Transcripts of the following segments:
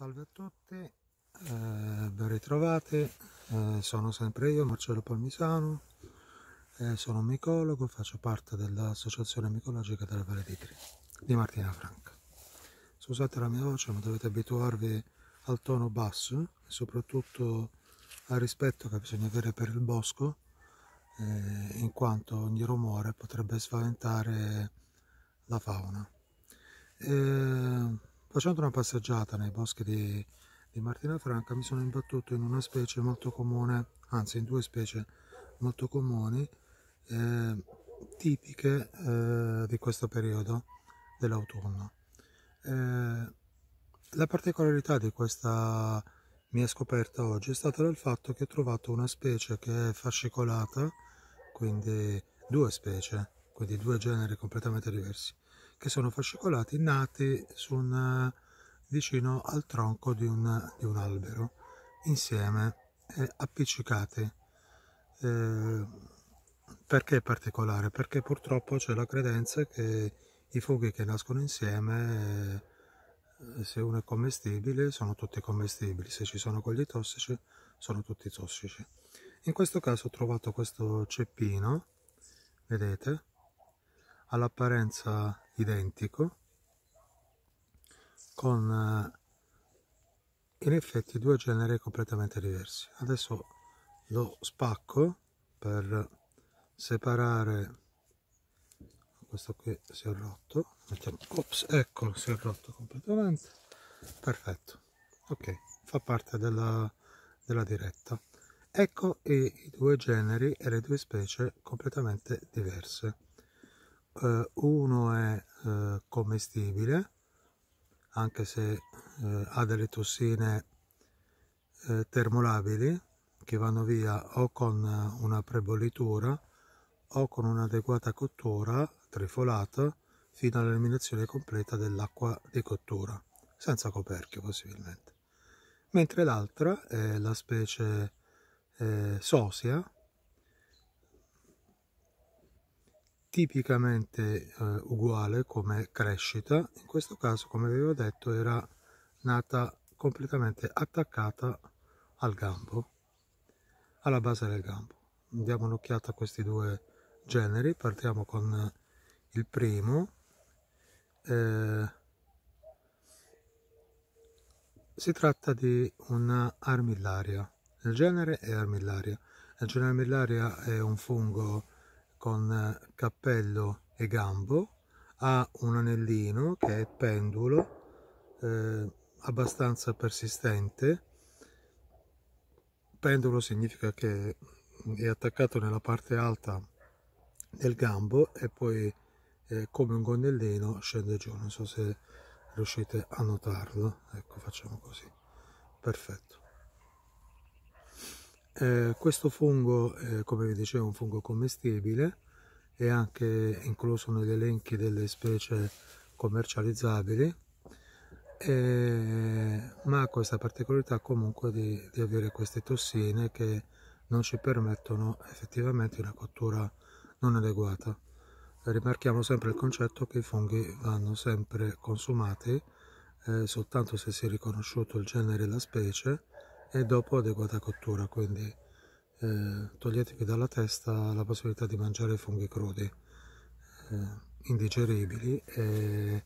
Salve a tutti, eh, ben ritrovati, eh, sono sempre io Marcello Palmisano, eh, sono un micologo, faccio parte dell'associazione micologica della Valle di Tri, di Martina Franca. Scusate la mia voce ma dovete abituarvi al tono basso e soprattutto al rispetto che bisogna avere per il bosco, eh, in quanto ogni rumore potrebbe spaventare la fauna. Eh, Facendo una passeggiata nei boschi di, di Martina Franca mi sono imbattuto in una specie molto comune, anzi in due specie molto comuni, eh, tipiche eh, di questo periodo dell'autunno. Eh, la particolarità di questa mia scoperta oggi è stata del fatto che ho trovato una specie che è fascicolata, quindi due specie, quindi due generi completamente diversi che sono fascicolati nati un, eh, vicino al tronco di un, di un albero insieme eh, appiccicati eh, perché è particolare? perché purtroppo c'è la credenza che i funghi che nascono insieme eh, se uno è commestibile sono tutti commestibili se ci sono quelli tossici sono tutti tossici in questo caso ho trovato questo ceppino vedete all'apparenza identico con eh, in effetti due generi completamente diversi adesso lo spacco per separare questo qui si è rotto mettiamo ops eccolo si è rotto completamente perfetto ok fa parte della, della diretta ecco i, i due generi e le due specie completamente diverse eh, uno è eh, commestibile anche se eh, ha delle tossine eh, termolabili che vanno via o con una prebollitura o con un'adeguata cottura trifolata fino all'eliminazione completa dell'acqua di cottura senza coperchio possibilmente mentre l'altra è la specie eh, sosia tipicamente eh, uguale come crescita, in questo caso come vi ho detto era nata completamente attaccata al gambo, alla base del gambo. Diamo un'occhiata a questi due generi, partiamo con il primo. Eh, si tratta di una armillaria, il genere è armillaria, il genere armillaria è un fungo con eh, cappello e gambo, ha un anellino che è pendulo, eh, abbastanza persistente. Pendulo significa che è attaccato nella parte alta del gambo e poi eh, come un gonnellino scende giù, non so se riuscite a notarlo, ecco facciamo così, perfetto. Eh, questo fungo, eh, come vi dicevo, è un fungo commestibile, è anche incluso negli elenchi delle specie commercializzabili, eh, ma ha questa particolarità comunque di, di, avere queste tossine che non ci permettono effettivamente una cottura non adeguata. Rimarchiamo sempre il concetto che i funghi vanno sempre consumati eh, soltanto se si è riconosciuto il genere e la specie, e dopo adeguata cottura, quindi eh, toglietevi dalla testa la possibilità di mangiare funghi crudi, eh, indigeribili e,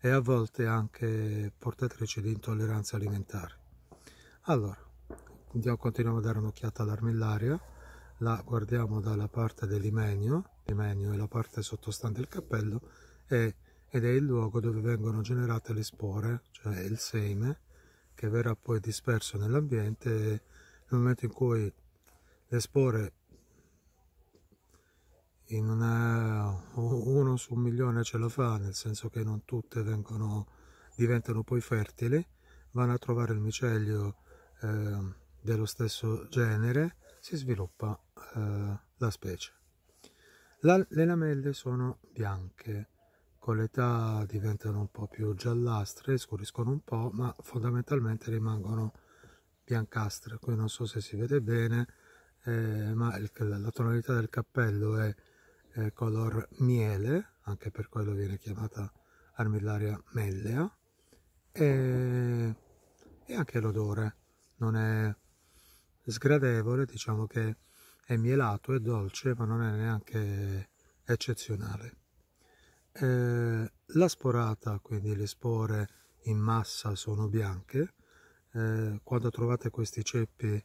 e a volte anche portatrici di intolleranze alimentari. Allora, continuiamo a dare un'occhiata all'armillaria, la guardiamo dalla parte dell'imenio, l'imenio è la parte sottostante il cappello, e, ed è il luogo dove vengono generate le spore, cioè il seme, che verrà poi disperso nell'ambiente nel momento in cui le spore in una, uno su un milione ce la fa, nel senso che non tutte vengono, diventano poi fertili, vanno a trovare il micelio eh, dello stesso genere, si sviluppa eh, la specie. La, le lamelle sono bianche, con l'età diventano un po' più giallastre, scuriscono un po', ma fondamentalmente rimangono biancastre. Qui non so se si vede bene, eh, ma il, la tonalità del cappello è eh, color miele, anche per quello viene chiamata armillaria mellea, e, e anche l'odore non è sgradevole, diciamo che è mielato, è dolce, ma non è neanche eccezionale. Eh, la sporata, quindi le spore in massa sono bianche, eh, quando trovate questi ceppi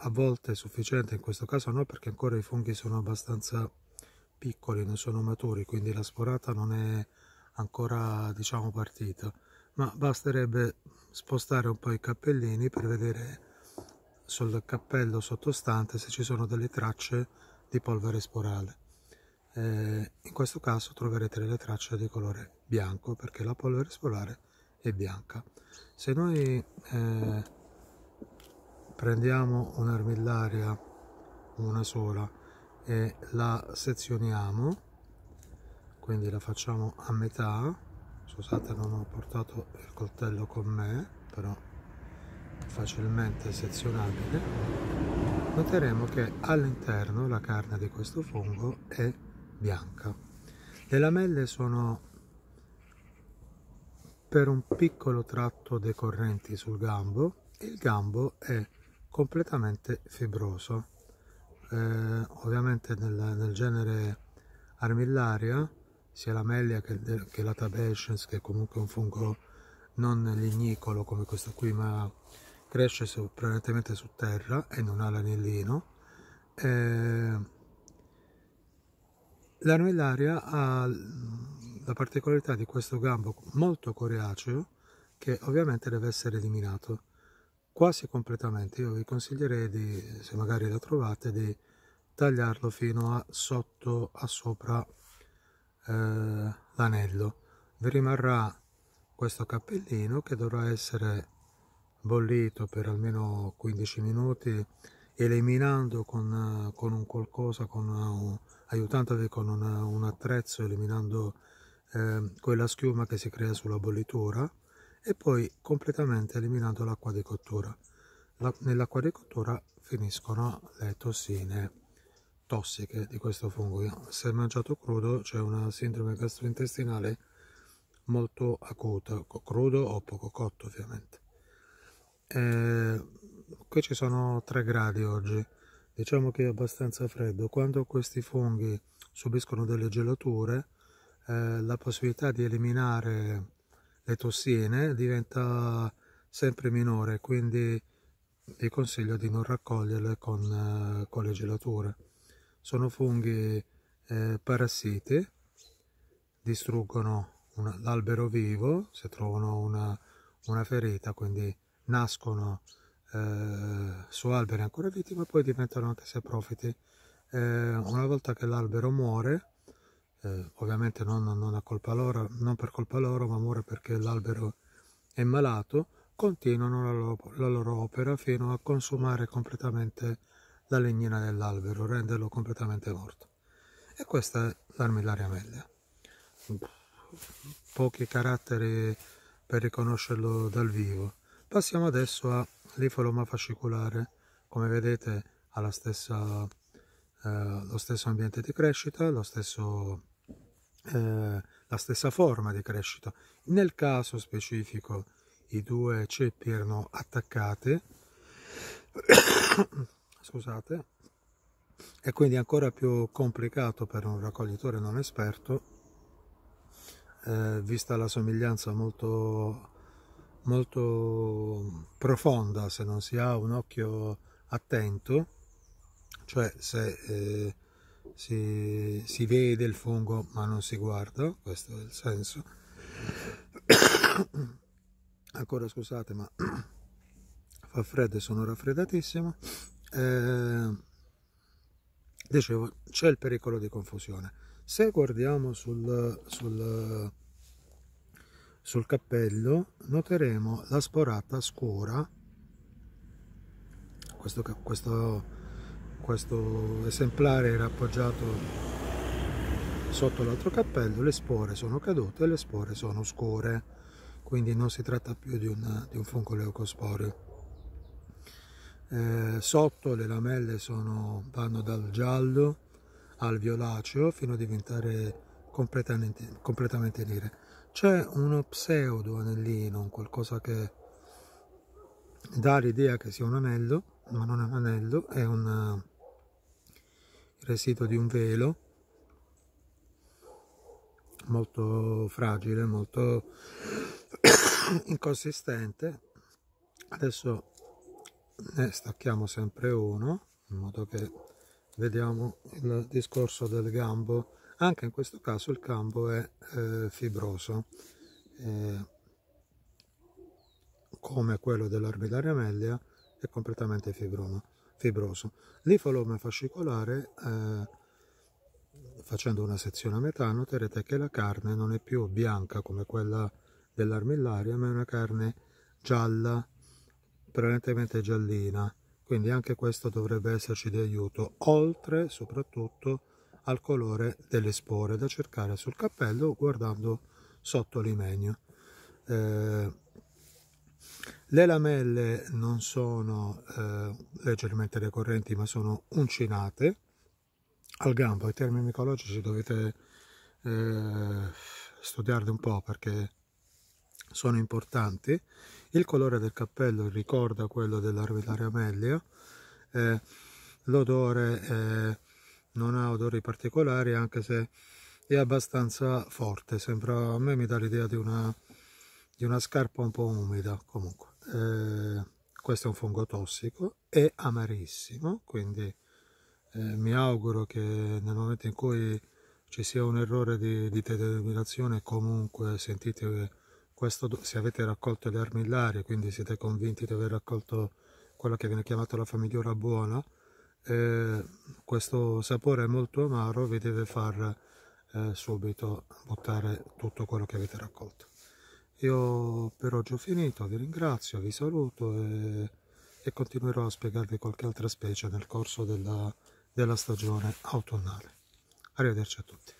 a volte è sufficiente, in questo caso no perché ancora i funghi sono abbastanza piccoli, non sono maturi, quindi la sporata non è ancora diciamo partita, ma basterebbe spostare un po' i cappellini per vedere sul cappello sottostante se ci sono delle tracce di polvere sporale. Eh, in questo caso troverete le tracce di colore bianco perché la polvere solare è bianca se noi eh, prendiamo un'armillaria una sola e la sezioniamo quindi la facciamo a metà scusate non ho portato il coltello con me però facilmente sezionabile noteremo che all'interno la carne di questo fungo è bianca. Le lamelle sono per un piccolo tratto decorrenti sul gambo e il gambo è completamente fibroso. Eh, ovviamente nel, nel, genere armillaria, sia lamellia che, che la tabescens, che è comunque un fungo non lignicolo come questo qui, ma cresce su, prevalentemente su terra e non ha l'anellino. Eh, L'arma ha la particolarità di questo gambo molto coriaceo che ovviamente deve essere eliminato quasi completamente. Io vi consiglierei di, se magari la trovate, di tagliarlo fino a sotto a sopra eh, l'anello. Vi rimarrà questo cappellino che dovrà essere bollito per almeno 15 minuti eliminando con, con un qualcosa, con un, aiutandovi con una, un attrezzo eliminando eh, quella schiuma che si crea sulla bollitura e poi completamente eliminando l'acqua di cottura. La, nell'acqua di cottura finiscono le tossine tossiche di questo fungo. Se mangiato crudo c'è una sindrome gastrointestinale molto acuta, crudo o poco cotto ovviamente. Eh, qui ci sono 3 gradi oggi diciamo che è abbastanza freddo. Quando questi funghi subiscono delle gelature, eh, la possibilità di eliminare le tossine diventa sempre minore, quindi vi consiglio di non raccoglierle con, eh, con le gelature. Sono funghi eh, parassiti, distruggono l'albero vivo se trovano una, una ferita, quindi nascono eh, su alberi ancora vivi ma poi diventano anche saprofiti. Eh, una volta che l'albero muore, eh, ovviamente non, non, loro, non, per colpa loro, ma muore perché l'albero è malato, continuano la loro, la loro opera fino a consumare completamente la legnina dell'albero, renderlo completamente morto. E questa è l'armillaria media. Pochi caratteri per riconoscerlo dal vivo. Passiamo adesso all'ifaloma fascicolare, come vedete ha eh, lo stesso ambiente di crescita, stesso, eh, la stessa forma di crescita. Nel caso specifico i due ceppi erano attaccati, scusate, e quindi ancora più complicato per un raccoglitore non esperto, eh, vista la somiglianza molto molto profonda se non si ha un occhio attento, cioè se eh, si, si, vede il fungo ma non si guarda, questo è il senso. Ancora scusate ma fa freddo e sono raffreddatissimo. Eh, dicevo, c'è il pericolo di confusione. Se guardiamo sul, sul sul cappello noteremo la sporata scura questo, questo, questo esemplare era appoggiato sotto l'altro cappello le spore sono cadute e le spore sono scure quindi non si tratta più di, una, di un fungo leucosporio eh, sotto le lamelle sono, vanno dal giallo al violaceo fino a diventare completamente, completamente nere. C'è uno pseudo anellino, qualcosa che dà l'idea che sia un anello, ma non è un anello, è un residuo di un velo molto fragile, molto inconsistente. Adesso ne stacchiamo sempre uno in modo che vediamo il discorso del gambo anche in questo caso il campo è eh, fibroso, eh, come quello dell'armillaria media, è completamente fibrono, fibroso. L'ifalome fascicolare, eh, facendo una sezione a metà, noterete che la carne non è più bianca come quella dell'armillaria, ma è una carne gialla, prevalentemente giallina quindi anche questo dovrebbe esserci di aiuto, oltre soprattutto al colore delle spore da cercare sul cappello guardando sotto l'imenio. Eh, le lamelle non sono eh, leggermente decorrenti ma sono uncinate al gambo. I termini micologici dovete eh, studiarli un po' perché sono importanti. Il colore del cappello ricorda quello dell'arbitraria mellia. Eh, L'odore eh, non ha odori particolari anche se è abbastanza forte sembra a me mi dà l'idea di una, di una scarpa un po' umida comunque eh, questo è un fungo tossico è amarissimo quindi eh, mi auguro che nel momento in cui ci sia un errore di, di determinazione comunque sentite questo se avete raccolto le armillarie quindi siete convinti di aver raccolto quella che viene chiamata la famigliola buona e questo sapore molto amaro vi deve far eh, subito buttare tutto quello che avete raccolto io per oggi ho finito vi ringrazio vi saluto e, e continuerò a spiegarvi qualche altra specie nel corso della, della stagione autunnale arrivederci a tutti